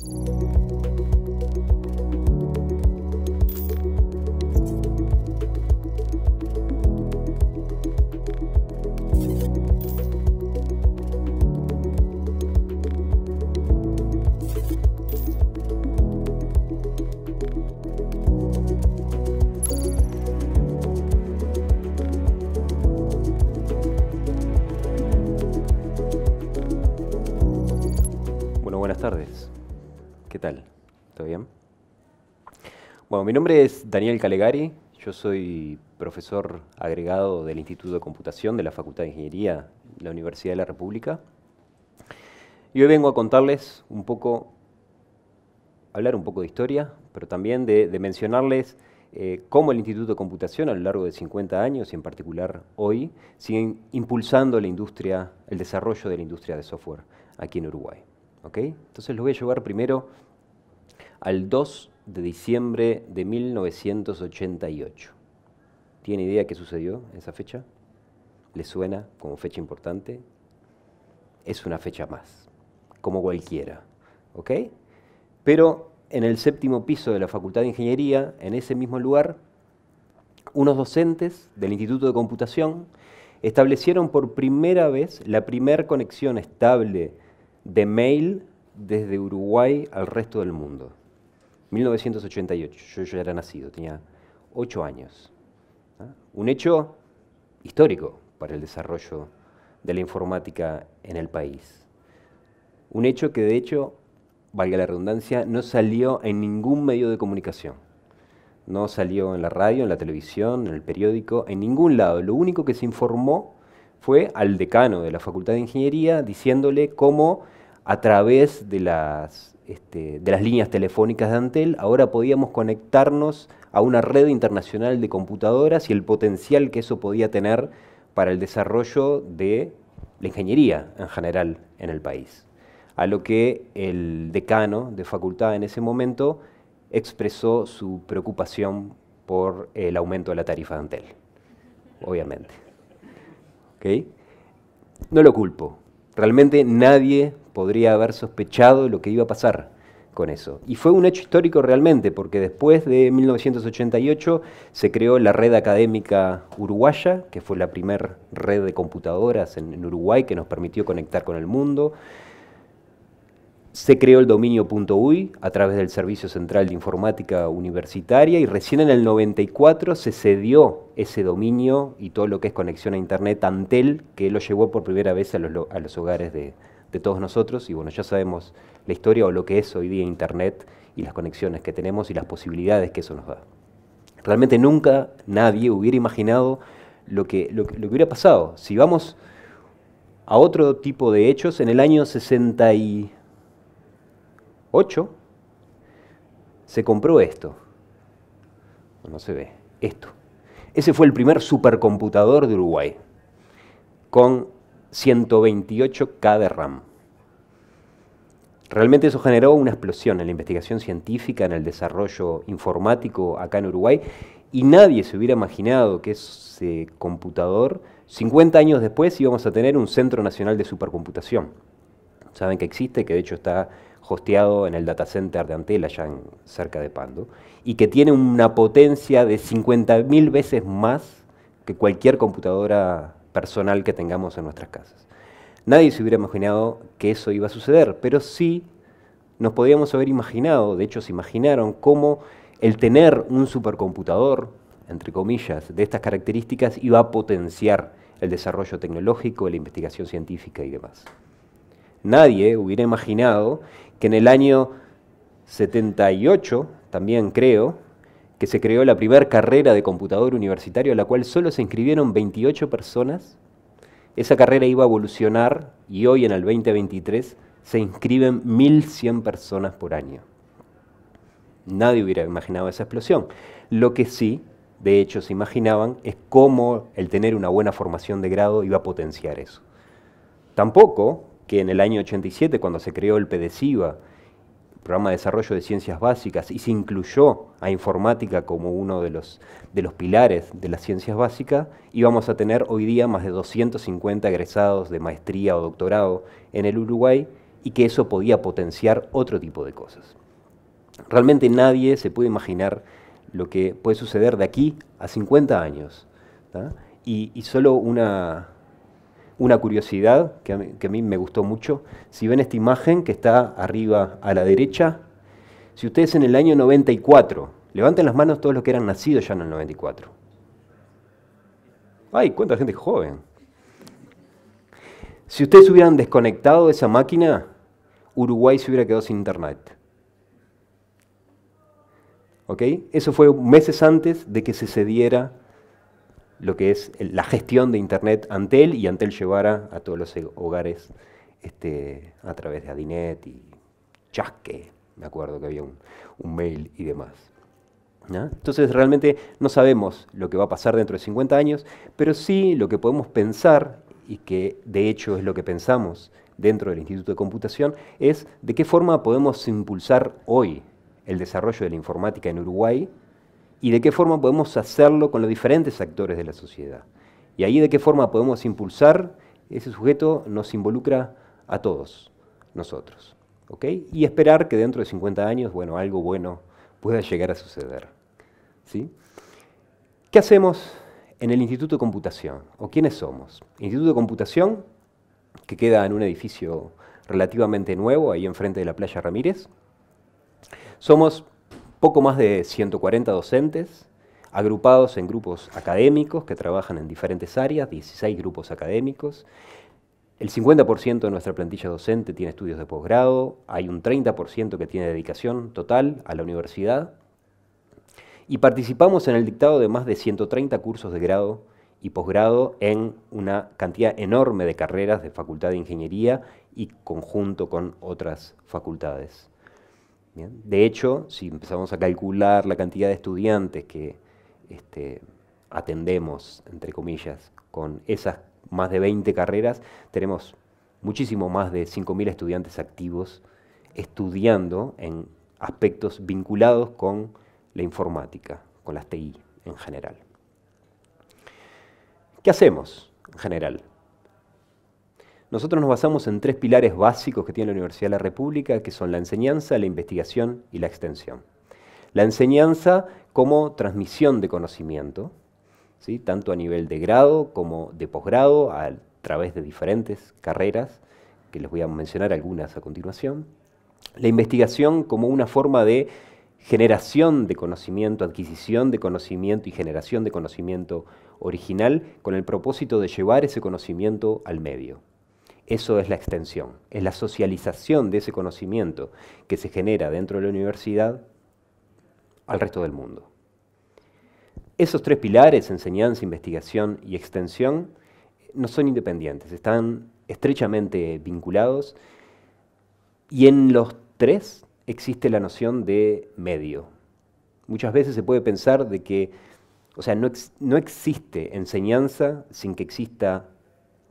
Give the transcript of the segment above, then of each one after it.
Thank you. mi nombre es Daniel Calegari, yo soy profesor agregado del Instituto de Computación de la Facultad de Ingeniería de la Universidad de la República. Y hoy vengo a contarles un poco, hablar un poco de historia, pero también de, mencionarles eh, cómo el Instituto de Computación a lo largo de 50 años, y en particular hoy, siguen impulsando la industria, el desarrollo de la industria de software aquí en Uruguay. Entonces los voy a llevar primero al 2 de diciembre de 1988. ¿Tiene idea qué sucedió en esa fecha? ¿Le suena como fecha importante? Es una fecha más, como cualquiera, ¿ok? Pero en el séptimo piso de la Facultad de Ingeniería, en ese mismo lugar, unos docentes del Instituto de Computación establecieron por primera vez la primera conexión estable de mail desde Uruguay al resto del mundo. 1988, yo ya era nacido, tenía ocho años. Un hecho histórico para el desarrollo de la informática en el país. Un hecho que de hecho, valga la redundancia, no salió en ningún medio de comunicación. No salió en la radio, en la televisión, en el periódico, en ningún lado. Lo único que se informó fue al decano de la Facultad de Ingeniería diciéndole cómo a través este, de las, líneas telefónicas de Antel, ahora podíamos conectarnos a una red internacional de computadoras y el potencial que eso podía tener para el desarrollo de la ingeniería en general en el país. A lo que el decano de facultad en ese momento expresó su preocupación por el aumento de la tarifa de Antel, obviamente. ¿Okay? No lo culpo, Realmente nadie podría haber sospechado lo que iba a pasar con eso. Y fue un hecho histórico realmente, porque después de 1988 se creó la Red Académica Uruguaya, que fue la primera red de computadoras en, en Uruguay que nos permitió conectar con el mundo. Se creó el dominio.uy a través del Servicio Central de Informática Universitaria y recién en el 94 se cedió ese dominio y todo lo que es conexión a Internet Antel, que lo llevó por primera vez a los, hogares de, todos nosotros. Y bueno, ya sabemos la historia o lo que es hoy día Internet y las conexiones que tenemos y las posibilidades que eso nos da. Realmente nunca nadie hubiera imaginado lo que, que hubiera pasado. Si vamos a otro tipo de hechos, en el año 60 y 8, se compró esto. No se ve, esto. Ese fue el primer supercomputador de Uruguay, con 128K de RAM. Realmente eso generó una explosión en la investigación científica, en el desarrollo informático acá en Uruguay, y nadie se hubiera imaginado que ese computador, 50 años después, íbamos a tener un Centro Nacional de Supercomputación. Saben que existe, que de hecho está hosteado en el data center de Antel, allá cerca de Pando, y que tiene una potencia de 50.000 veces más que cualquier computadora personal que tengamos en nuestras casas. Nadie se hubiera imaginado que eso iba a suceder, pero sí nos podíamos haber imaginado, de hecho se imaginaron, cómo el tener un supercomputador, entre comillas, de estas características iba a potenciar el desarrollo tecnológico, la investigación científica y demás. Nadie hubiera imaginado que en el año 78, también creo, que se creó la primera carrera de computador universitario a la cual solo se inscribieron 28 personas. Esa carrera iba a evolucionar y hoy en el 2023 se inscriben 1.100 personas por año. Nadie hubiera imaginado esa explosión. Lo que sí, de hecho, se imaginaban es cómo el tener una buena formación de grado iba a potenciar eso. Tampoco que en el año 87, cuando se creó el PDCIVA, Programa de Desarrollo de Ciencias Básicas, y se incluyó a informática como uno de los, de los pilares de las ciencias básicas, íbamos a tener hoy día más de 250 egresados de maestría o doctorado en el Uruguay, y que eso podía potenciar otro tipo de cosas. Realmente nadie se puede imaginar lo que puede suceder de aquí a 50 años. Y, y solo una, una curiosidad que a, mí, me gustó mucho. Si ven esta imagen que está arriba a la derecha, si ustedes en el año 94, levanten las manos todos los que eran nacidos ya en el 94. ¡Ay, cuánta gente joven! Si ustedes hubieran desconectado esa máquina, Uruguay se hubiera quedado sin internet. ¿Ok? Eso fue meses antes de que se cediera lo que es la gestión de Internet Antel y Antel llevara a todos los hogares este, a través de Adinet y Chasque, me acuerdo que había un, mail y demás. Entonces realmente no sabemos lo que va a pasar dentro de 50 años, pero sí lo que podemos pensar y que de hecho es lo que pensamos dentro del Instituto de Computación, es de qué forma podemos impulsar hoy el desarrollo de la informática en Uruguay y de qué forma podemos hacerlo con los diferentes actores de la sociedad. Y ahí de qué forma podemos impulsar ese sujeto nos involucra a todos nosotros. ¿ok? Y esperar que dentro de 50 años, bueno, algo bueno pueda llegar a suceder. ¿sí? ¿Qué hacemos en el Instituto de Computación? ¿O quiénes somos? Instituto de Computación, que queda en un edificio relativamente nuevo, ahí enfrente de la Playa Ramírez. Somos poco más de 140 docentes, agrupados en grupos académicos que trabajan en diferentes áreas, 16 grupos académicos. El 50% de nuestra plantilla docente tiene estudios de posgrado, hay un 30% que tiene dedicación total a la universidad y participamos en el dictado de más de 130 cursos de grado y posgrado en una cantidad enorme de carreras de Facultad de Ingeniería y conjunto con otras facultades. De hecho, si empezamos a calcular la cantidad de estudiantes que este, atendemos, entre comillas, con esas más de 20 carreras, tenemos muchísimo más de 5.000 estudiantes activos estudiando en aspectos vinculados con la informática, con las TI en general. ¿Qué hacemos en general? Nosotros nos basamos en tres pilares básicos que tiene la Universidad de la República, que son la enseñanza, la investigación y la extensión. La enseñanza como transmisión de conocimiento, ¿sí? tanto a nivel de grado como de posgrado, a través de diferentes carreras, que les voy a mencionar algunas a continuación. La investigación como una forma de generación de conocimiento, adquisición de conocimiento y generación de conocimiento original con el propósito de llevar ese conocimiento al medio. Eso es la extensión, es la socialización de ese conocimiento que se genera dentro de la universidad al resto del mundo. Esos tres pilares, enseñanza, investigación y extensión, no son independientes, están estrechamente vinculados y en los tres existe la noción de medio. Muchas veces se puede pensar de que, o sea, no, no existe enseñanza sin que exista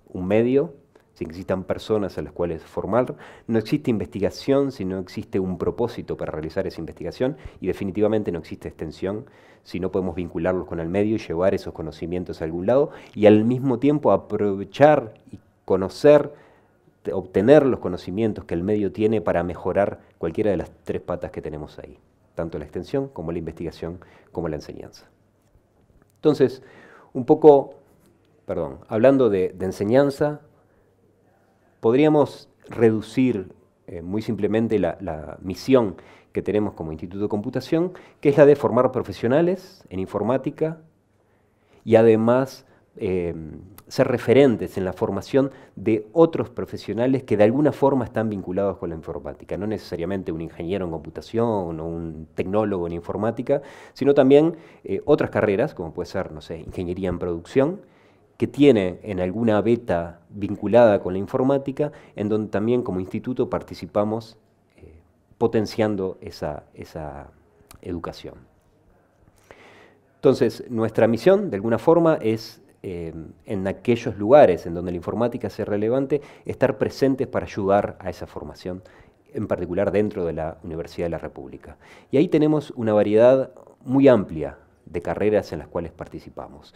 un medio si existan personas a las cuales formar. No existe investigación si no existe un propósito para realizar esa investigación y definitivamente no existe extensión si no podemos vincularlos con el medio y llevar esos conocimientos a algún lado y al mismo tiempo aprovechar y conocer, obtener los conocimientos que el medio tiene para mejorar cualquiera de las tres patas que tenemos ahí, tanto la extensión como la investigación como la enseñanza. Entonces, un poco, perdón, hablando de enseñanza, podríamos reducir eh, muy simplemente la, misión que tenemos como Instituto de Computación, que es la de formar profesionales en informática y además em, ser referentes en la formación de otros profesionales que de alguna forma están vinculados con la informática, no necesariamente un ingeniero en computación o un tecnólogo en informática, sino también eh, otras carreras, como puede ser, no sé, ingeniería en producción, que tiene en alguna beta vinculada con la informática, en donde también como instituto participamos eh, potenciando esa, educación. Entonces, nuestra misión, de alguna forma, es eh, en aquellos lugares en donde la informática es relevante, estar presentes para ayudar a esa formación, en particular dentro de la Universidad de la República. Y ahí tenemos una variedad muy amplia de carreras en las cuales participamos.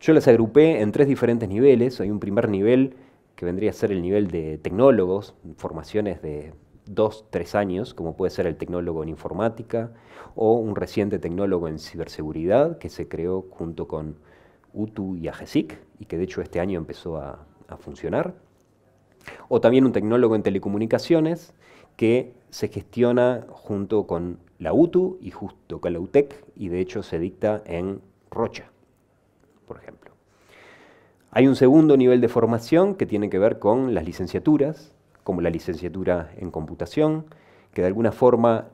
Yo las agrupé en tres diferentes niveles. Hay un primer nivel que vendría a ser el nivel de tecnólogos, formaciones de dos, tres años, como puede ser el tecnólogo en informática o un reciente tecnólogo en ciberseguridad que se creó junto con UTU y AGESIC y que de hecho este año empezó a, a funcionar. O también un tecnólogo en telecomunicaciones que se gestiona junto con la UTU y justo con la UTEC y de hecho se dicta en Rocha por ejemplo. Hay un segundo nivel de formación que tiene que ver con las licenciaturas, como la licenciatura en computación, que de alguna forma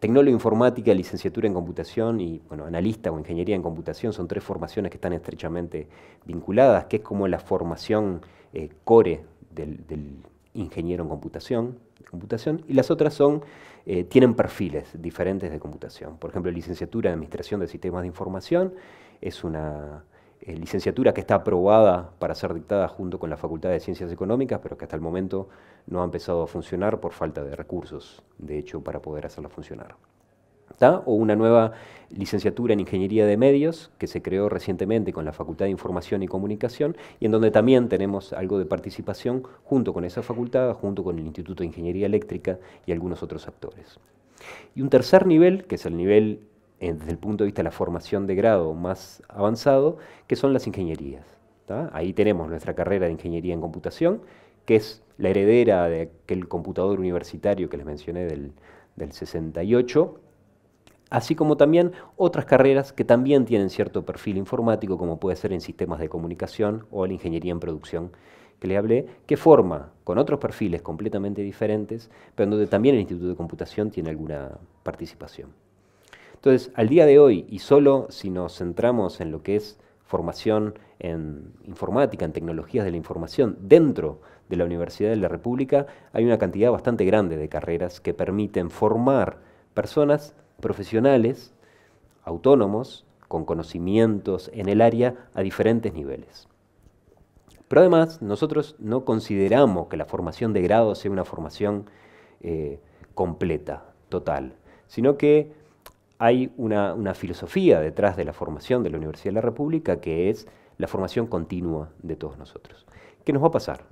tecnólogo informática, licenciatura en computación y bueno, analista o ingeniería en computación son tres formaciones que están estrechamente vinculadas, que es como la formación eh, core del, ingeniero en computación, computación, y las otras son, eh, tienen perfiles diferentes de computación. Por ejemplo, licenciatura en administración de sistemas de información es una eh, licenciatura que está aprobada para ser dictada junto con la Facultad de Ciencias Económicas, pero que hasta el momento no ha empezado a funcionar por falta de recursos, de hecho, para poder hacerla funcionar. O una nueva licenciatura en Ingeniería de Medios que se creó recientemente con la Facultad de Información y Comunicación y en donde también tenemos algo de participación junto con esa facultad, junto con el Instituto de Ingeniería Eléctrica y algunos otros actores. Y un tercer nivel, que es el nivel eh, desde el punto de vista de la formación de grado más avanzado, que son las ingenierías. Ahí tenemos nuestra carrera de ingeniería en computación, que es la heredera de aquel computador universitario que les mencioné del, 68, así como también otras carreras que también tienen cierto perfil informático, como puede ser en sistemas de comunicación o la ingeniería en producción que les hablé, que forma con otros perfiles completamente diferentes, pero donde también el Instituto de Computación tiene alguna participación. Entonces, al día de hoy, y solo si nos centramos en lo que es formación en informática, en tecnologías de la información, dentro de la Universidad de la República, hay una cantidad bastante grande de carreras que permiten formar personas profesionales, autónomos, con conocimientos en el área a diferentes niveles. Pero además, nosotros no consideramos que la formación de grado sea una formación eh, completa, total, sino que hay una, filosofía detrás de la formación de la Universidad de la República que es la formación continua de todos nosotros. ¿Qué nos va a pasar?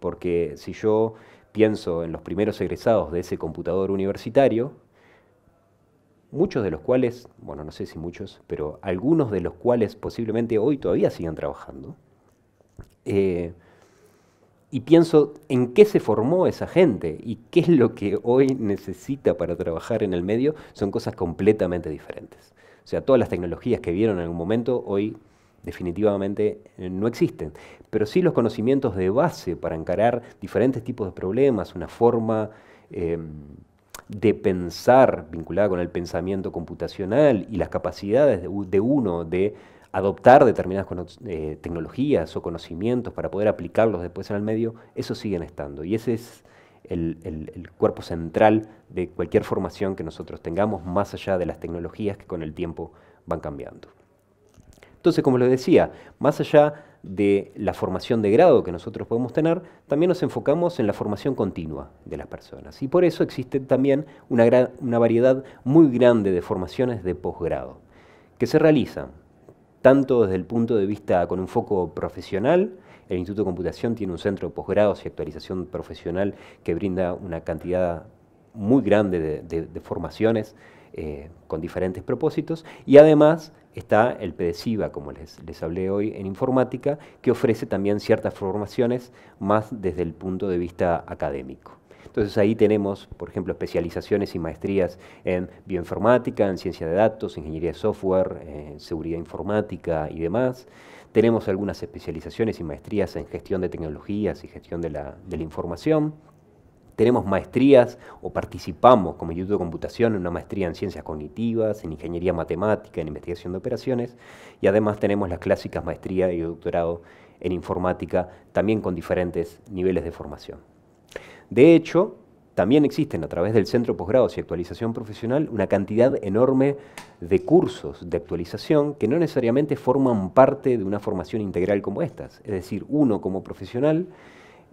Porque si yo pienso en los primeros egresados de ese computador universitario, muchos de los cuales, bueno, no sé si muchos, pero algunos de los cuales posiblemente hoy todavía sigan trabajando, eh, y pienso en qué se formó esa gente y qué es lo que hoy necesita para trabajar en el medio, son cosas completamente diferentes. O sea, todas las tecnologías que vieron en algún momento hoy definitivamente eh, no existen, pero sí los conocimientos de base para encarar diferentes tipos de problemas, una forma em, de pensar vinculada con el pensamiento computacional y las capacidades de uno de adoptar determinadas eh, tecnologías o conocimientos para poder aplicarlos después en el medio, eso siguen estando. Y ese es el, cuerpo central de cualquier formación que nosotros tengamos, más allá de las tecnologías que con el tiempo van cambiando. Entonces, como les decía, más allá de la formación de grado que nosotros podemos tener, también nos enfocamos en la formación continua de las personas. Y por eso existe también una, una variedad muy grande de formaciones de posgrado, que se realizan tanto desde el punto de vista con un foco profesional, el Instituto de Computación tiene un centro de posgrados y actualización profesional que brinda una cantidad muy grande de, formaciones eh, con diferentes propósitos y además está el PDCIVA, como les hablé hoy, en informática, que ofrece también ciertas formaciones más desde el punto de vista académico. Entonces ahí tenemos, por ejemplo, especializaciones y maestrías en bioinformática, en ciencia de datos, ingeniería de software, eh, seguridad informática y demás. Tenemos algunas especializaciones y maestrías en gestión de tecnologías y gestión de la, información. Tenemos maestrías o participamos como Instituto de Computación en una maestría en ciencias cognitivas, en ingeniería matemática, en investigación de operaciones y además tenemos las clásicas maestría y doctorado en informática, también con diferentes niveles de formación. De hecho, también existen a través del Centro Posgrados y Actualización Profesional una cantidad enorme de cursos de actualización que no necesariamente forman parte de una formación integral como estas. Es decir, uno como profesional,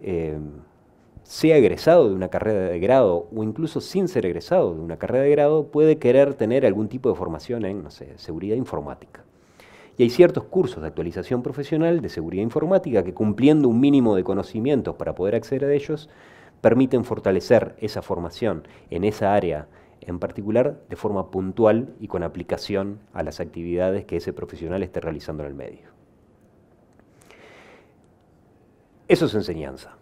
eh, sea egresado de una carrera de grado o incluso sin ser egresado de una carrera de grado, puede querer tener algún tipo de formación en, no sé, seguridad informática. Y hay ciertos cursos de actualización profesional de seguridad informática que cumpliendo un mínimo de conocimientos para poder acceder a ellos, permiten fortalecer esa formación en esa área en particular de forma puntual y con aplicación a las actividades que ese profesional esté realizando en el medio. Eso es enseñanza.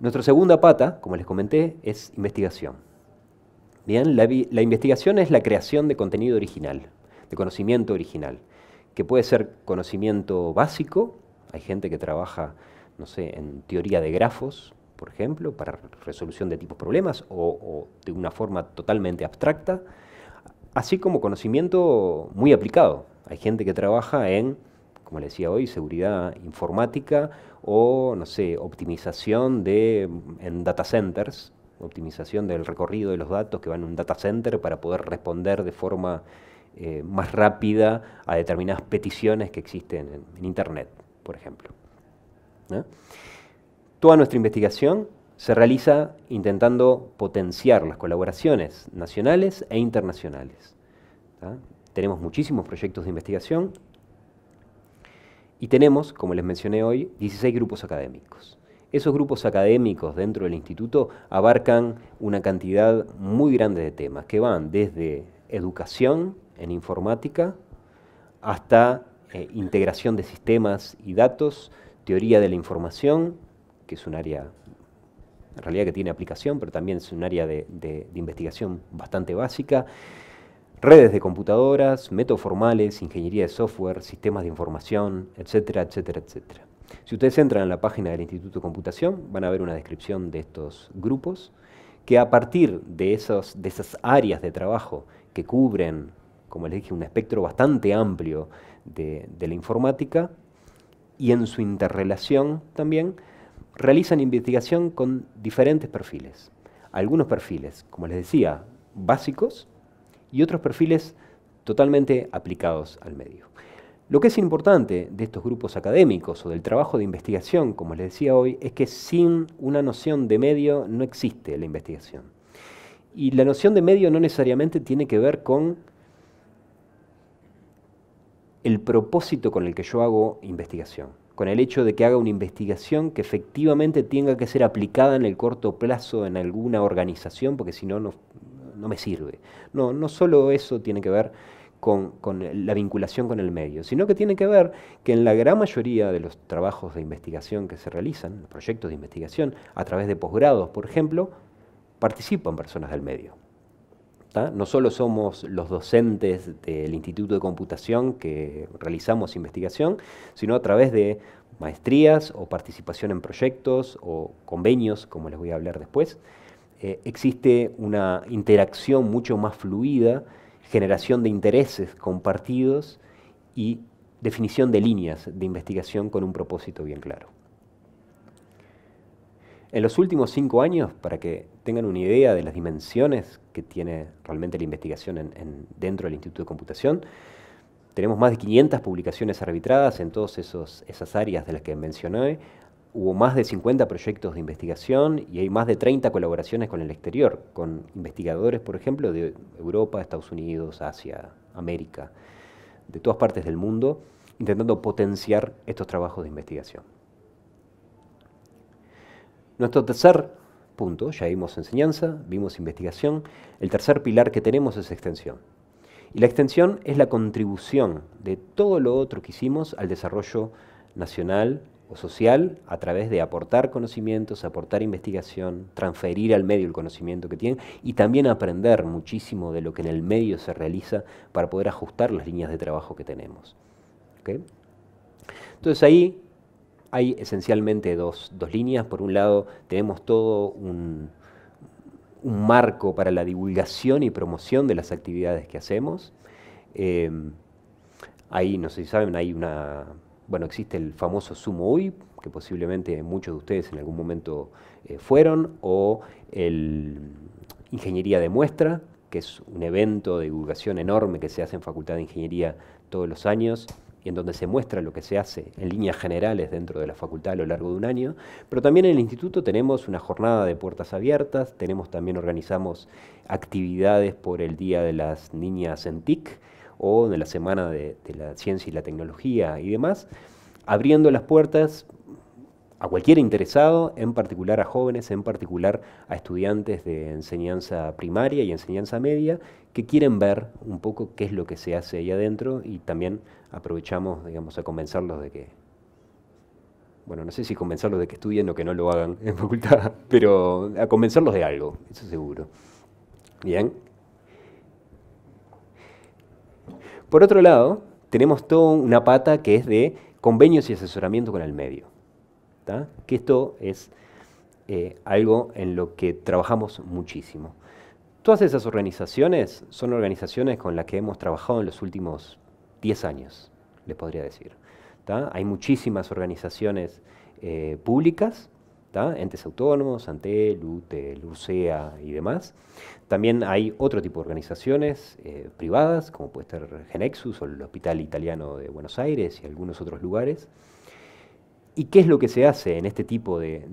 Nuestra segunda pata, como les comenté, es investigación. Bien, la, la investigación es la creación de contenido original, de conocimiento original, que puede ser conocimiento básico, hay gente que trabaja, no sé, en teoría de grafos, por ejemplo, para resolución de tipos problemas o, de una forma totalmente abstracta, así como conocimiento muy aplicado. Hay gente que trabaja en, como le decía hoy, seguridad informática o, no sé, optimización de, en data centers, optimización del recorrido de los datos que van en un data center para poder responder de forma eh, más rápida a determinadas peticiones que existen en, Internet, por ejemplo. Toda nuestra investigación se realiza intentando potenciar las colaboraciones nacionales e internacionales. Tenemos muchísimos proyectos de investigación y tenemos, como les mencioné hoy, 16 grupos académicos. Esos grupos académicos dentro del instituto abarcan una cantidad muy grande de temas que van desde educación en informática hasta eh, integración de sistemas y datos, teoría de la información, que es un área, en realidad que tiene aplicación, pero también es un área de, investigación bastante básica, redes de computadoras, métodos formales, ingeniería de software, sistemas de información, etcétera, etcétera, etcétera. Si ustedes entran en la página del Instituto de Computación, van a ver una descripción de estos grupos, que a partir de, de esas áreas de trabajo que cubren, como les dije, un espectro bastante amplio de la informática, y en su interrelación también, realizan investigación con diferentes perfiles. Algunos perfiles, como les decía, básicos y otros perfiles totalmente aplicados al medio. Lo que es importante de estos grupos académicos o del trabajo de investigación, como les decía hoy, es que sin una noción de medio no existe la investigación. Y la noción de medio no necesariamente tiene que ver con el propósito con el que yo hago investigación con el hecho de que haga una investigación que efectivamente tenga que ser aplicada en el corto plazo en alguna organización, porque si no, no, me sirve. No, solo eso tiene que ver con, con, la vinculación con el medio, sino que tiene que ver que en la gran mayoría de los trabajos de investigación que se realizan, proyectos de investigación, a través de posgrados, por ejemplo, participan personas del medio. No solo somos los docentes del Instituto de Computación que realizamos investigación, sino a través de maestrías o participación en proyectos o convenios, como les voy a hablar después, eh, existe una interacción mucho más fluida, generación de intereses compartidos y definición de líneas de investigación con un propósito bien claro. En los últimos cinco años, para que tengan una idea de las dimensiones que tiene realmente la investigación en, dentro del Instituto de Computación. Tenemos más de 500 publicaciones arbitradas en todas esas áreas de las que mencioné. Hubo más de 50 proyectos de investigación y hay más de 30 colaboraciones con el exterior, con investigadores, por ejemplo, de Europa, Estados Unidos, Asia, América, de todas partes del mundo, intentando potenciar estos trabajos de investigación. Nuestro tercer Punto. Ya vimos enseñanza, vimos investigación. El tercer pilar que tenemos es extensión. Y la extensión es la contribución de todo lo otro que hicimos al desarrollo nacional o social a través de aportar conocimientos, aportar investigación, transferir al medio el conocimiento que tiene y también aprender muchísimo de lo que en el medio se realiza para poder ajustar las líneas de trabajo que tenemos. Entonces ahí hay esencialmente dos, líneas. Por un lado, tenemos todo un, marco para la divulgación y promoción de las actividades que hacemos. Em, ahí, no sé si saben, hay una. Bueno, existe el famoso Sumo UI, que posiblemente muchos de ustedes en algún momento eh, fueron, o el Ingeniería de Muestra, que es un evento de divulgación enorme que se hace en Facultad de Ingeniería todos los años, y en donde se muestra lo que se hace en líneas generales dentro de la facultad a lo largo de un año, pero también en el instituto tenemos una jornada de puertas abiertas, tenemos también organizamos actividades por el Día de las Niñas en TIC o de la Semana de, de la Ciencia y la Tecnología y demás, abriendo las puertas a cualquier interesado, en particular a jóvenes, en particular a estudiantes de enseñanza primaria y enseñanza media, que quieren ver un poco qué es lo que se hace ahí adentro y también aprovechamos, digamos, a convencerlos de que, bueno, no sé si convencerlos de que estudien o que no lo hagan en facultad, pero a convencerlos de algo, eso seguro. Bien. Por otro lado, tenemos toda una pata que es de convenios y asesoramiento con el medio que esto es eh, algo en lo que trabajamos muchísimo. Todas esas organizaciones son organizaciones con las que hemos trabajado en los últimos 10 años, les podría decir. Hay muchísimas organizaciones eh, públicas, entes autónomos, ANTEL, lute, Lurcea y demás. También hay otro tipo de organizaciones eh, privadas, como puede ser Genexus o el Hospital Italiano de Buenos Aires y algunos otros lugares. ¿Y qué es lo que se hace en este tipo de,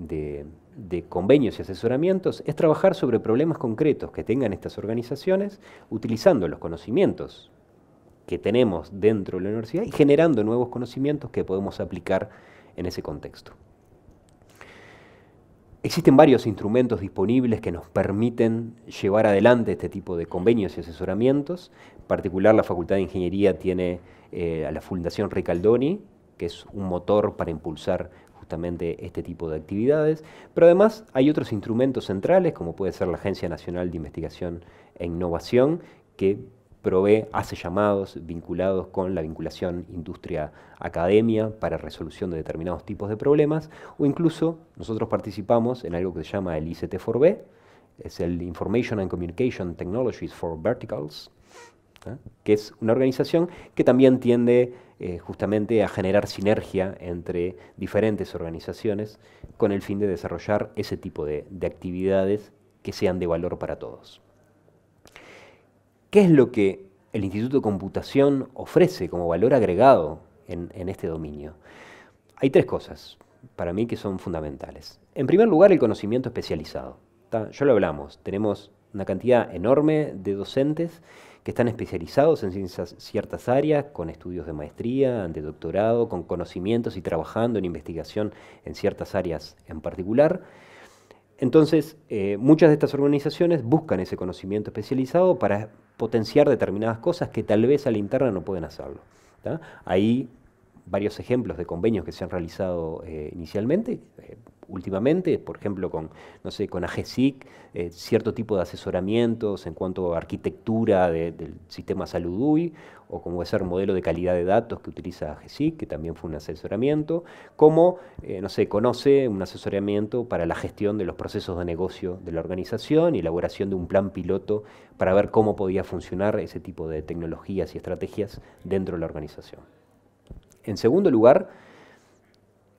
convenios y asesoramientos? Es trabajar sobre problemas concretos que tengan estas organizaciones, utilizando los conocimientos que tenemos dentro de la universidad y generando nuevos conocimientos que podemos aplicar en ese contexto. Existen varios instrumentos disponibles que nos permiten llevar adelante este tipo de convenios y asesoramientos. En particular, la Facultad de Ingeniería tiene eh, a la Fundación Ricaldoni, que es un motor para impulsar justamente este tipo de actividades. Pero además hay otros instrumentos centrales, como puede ser la Agencia Nacional de Investigación e Innovación, que provee, hace llamados vinculados con la vinculación industria-academia para resolución de determinados tipos de problemas, o incluso nosotros participamos en algo que se llama el ICT4B, es el Information and Communication Technologies for Verticals, ¿eh? que es una organización que también tiende eh, justamente a generar sinergia entre diferentes organizaciones con el fin de desarrollar ese tipo de, actividades que sean de valor para todos. ¿Qué es lo que el Instituto de Computación ofrece como valor agregado en, este dominio? Hay tres cosas para mí que son fundamentales. En primer lugar, el conocimiento especializado. Yo Ya lo hablamos, tenemos una cantidad enorme de docentes que están especializados en ciertas áreas, con estudios de maestría, de doctorado, con conocimientos y trabajando en investigación en ciertas áreas en particular. Entonces, eh, muchas de estas organizaciones buscan ese conocimiento especializado para potenciar determinadas cosas que tal vez a la interna no pueden hacerlo. Ahí varios ejemplos de convenios que se han realizado eh, inicialmente, eh, últimamente, por ejemplo, con, no sé, con AGESIC, eh, cierto tipo de asesoramientos en cuanto a arquitectura del sistema salud UI, o como ser modelo de calidad de datos que utiliza AGESIC, que también fue un asesoramiento, como, no sé, conoce un asesoramiento para la gestión de los procesos de negocio de la organización y elaboración de un plan piloto para ver cómo podía funcionar ese tipo de tecnologías y estrategias dentro de la organización. En segundo lugar,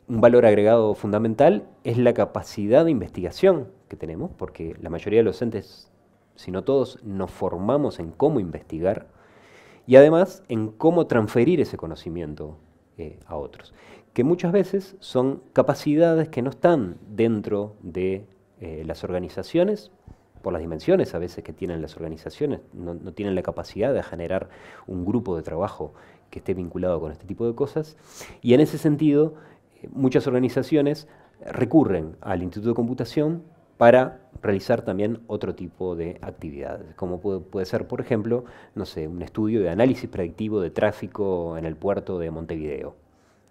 un valor agregado fundamental es la capacidad de investigación que tenemos, porque la mayoría de los docentes, si no todos, nos formamos en cómo investigar y además en cómo transferir ese conocimiento eh, a otros, que muchas veces son capacidades que no están dentro de eh, las organizaciones, por las dimensiones a veces que tienen las organizaciones, no, tienen la capacidad de generar un grupo de trabajo que esté vinculado con este tipo de cosas. Y en ese sentido, eh, muchas organizaciones recurren al Instituto de Computación para realizar también otro tipo de actividades, como puede, ser, por ejemplo, no sé, un estudio de análisis predictivo de tráfico en el puerto de Montevideo,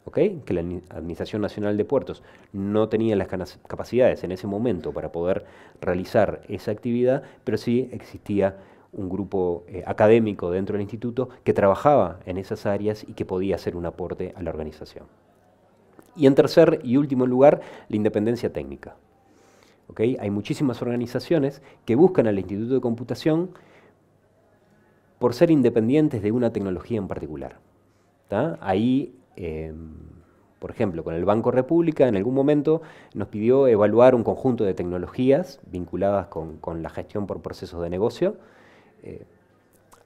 ¿okay? que la Administración Nacional de Puertos no tenía las capacidades en ese momento para poder realizar esa actividad, pero sí existía un grupo eh, académico dentro del instituto que trabajaba en esas áreas y que podía hacer un aporte a la organización. Y en tercer y último lugar, la independencia técnica. Hay muchísimas organizaciones que buscan al Instituto de Computación por ser independientes de una tecnología en particular. Ahí, em, por ejemplo, con el Banco República en algún momento nos pidió evaluar un conjunto de tecnologías vinculadas con la gestión por procesos de negocio eh,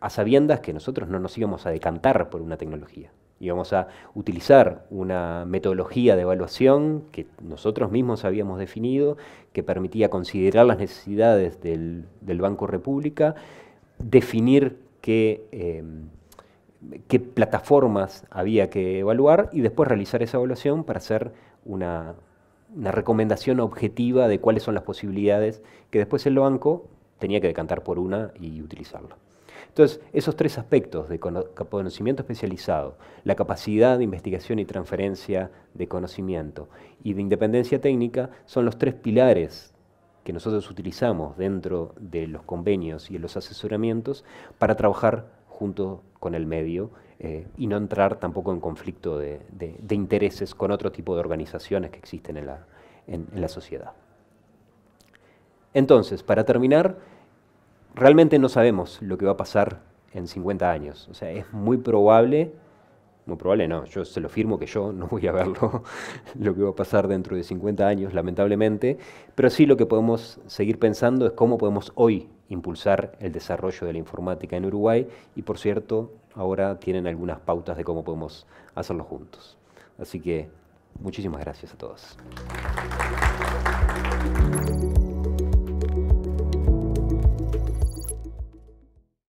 a sabiendas que nosotros no nos íbamos a decantar por una tecnología. Íbamos a utilizar una metodología de evaluación que nosotros mismos habíamos definido, que permitía considerar las necesidades del, Banco República, definir eh, qué, plataformas había que evaluar y después realizar esa evaluación para hacer una recomendación objetiva de cuáles son las posibilidades que después el banco tenía que decantar por una y utilizarla. Entonces, esos tres aspectos de conocimiento especializado, la capacidad de investigación y transferencia de conocimiento y de independencia técnica son los tres pilares que nosotros utilizamos dentro de los convenios y los asesoramientos para trabajar junto con el medio eh, y no entrar tampoco en conflicto de, intereses con otro tipo de organizaciones que existen en en la sociedad. Entonces, para terminar, realmente no sabemos lo que va a pasar en 50 años. O sea, es muy probable, muy probable no, yo se lo firmo que yo no voy a ver lo que va a pasar dentro de 50 años, lamentablemente, pero sí lo que podemos seguir pensando es cómo podemos hoy impulsar el desarrollo de la informática en Uruguay y por cierto, ahora tienen algunas pautas de cómo podemos hacerlo juntos. Así que muchísimas gracias a todos.